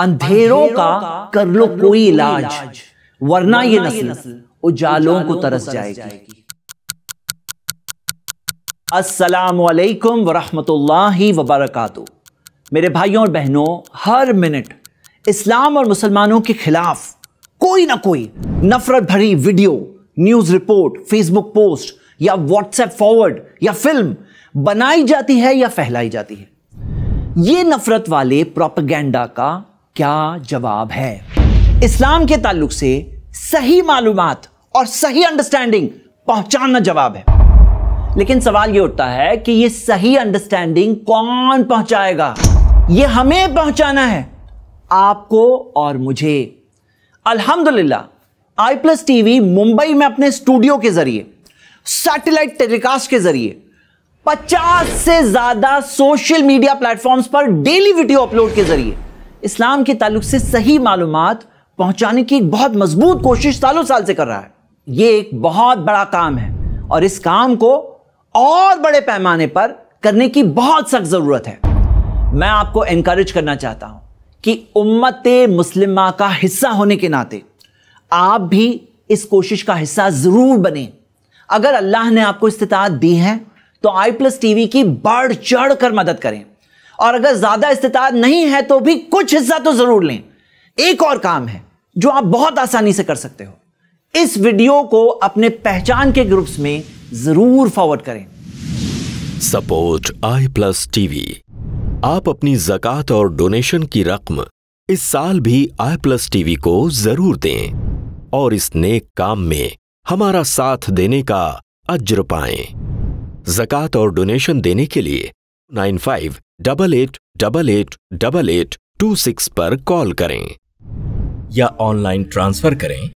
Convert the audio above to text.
अंधेरों का कर लो कोई इलाज वरना ये नस्ल उजालों को तरस जाएगी अस्सलाम वालेकुम वरहमतुल्लाहि वबरकातु मेरे भाइयों और बहनों हर मिनट इस्लाम और मुसलमानों के खिलाफ कोई ना कोई नफरत भरी video news report Facebook post या व्हाट्सएप फॉरवर्ड या फिल्म बनाई जाती है या फैलाई जाती है ये नफरत वाले प्रोपेगेंडा का क्या जवाब है इस्लाम के ताल्लुक से सही मालूम और सही अंडरस्टैंडिंग पहुंचाना जवाब है लेकिन सवाल यह उठता है कि यह सही अंडरस्टैंडिंग कौन पहुंचाएगा यह हमें पहुंचाना है आपको और मुझे अल्हम्दुलिल्लाह आई प्लस टीवी मुंबई में अपने स्टूडियो के जरिए सैटेलाइट टेलीकास्ट के जरिए 50 से ज्यादा सोशल मीडिया प्लेटफॉर्म्स पर डेली वीडियो अपलोड के जरिए इस्लाम के ताल्लुक से सही मालूम पहुँचाने की बहुत मजबूत कोशिश सालों साल से कर रहा है ये एक बहुत बड़ा काम है और इस काम को और बड़े पैमाने पर करने की बहुत सख्त ज़रूरत है मैं आपको इनक्रेज करना चाहता हूँ कि उम्मत मुस्लिम का हिस्सा होने के नाते आप भी इस कोशिश का हिस्सा ज़रूर बने अगर अल्लाह ने आपको इस्तात दी है तो आई प्लस टीवी की बढ़ चढ़ कर मदद करें और अगर ज़्यादा इस्तात नहीं है तो भी कुछ हिस्सा तो ज़रूर लें एक और काम है जो आप बहुत आसानी से कर सकते हो इस वीडियो को अपने पहचान के ग्रुप्स में ज़रूर फॉरवर्ड करें सपोर्ट आई प्लस टीवी आप अपनी जकत और डोनेशन की रकम इस साल भी आई प्लस टीवी को जरूर दें और इस नेक काम में हमारा साथ देने का अज्र पाएं। जक़ात और डोनेशन देने के लिए nine five double eight double eight double eight two six पर कॉल करें या ऑनलाइन ट्रांसफर करें